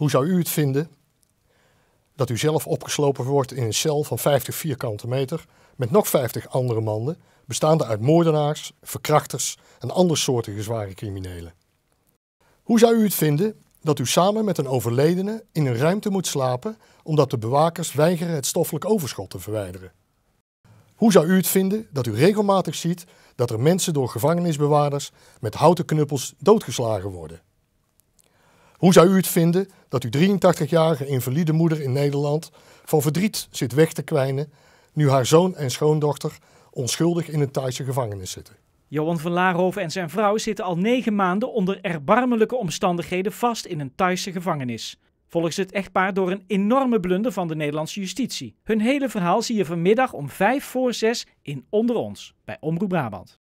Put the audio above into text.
Hoe zou u het vinden dat u zelf opgeslopen wordt in een cel van 50 vierkante meter met nog 50 andere mannen, bestaande uit moordenaars, verkrachters en andersoortige zware criminelen? Hoe zou u het vinden dat u samen met een overledene in een ruimte moet slapen omdat de bewakers weigeren het stoffelijk overschot te verwijderen? Hoe zou u het vinden dat u regelmatig ziet dat er mensen door gevangenisbewaarders met houten knuppels doodgeslagen worden? Hoe zou u het vinden dat uw 83-jarige invalide moeder in Nederland van verdriet zit weg te kwijnen nu haar zoon en schoondochter onschuldig in een Thaise gevangenis zitten? Johan van Laarhoven en zijn vrouw zitten al negen maanden onder erbarmelijke omstandigheden vast in een Thaise gevangenis. Volgens het echtpaar door een enorme blunder van de Nederlandse justitie. Hun hele verhaal zie je vanmiddag om vijf voor zes in Onder ons bij Omroep Brabant.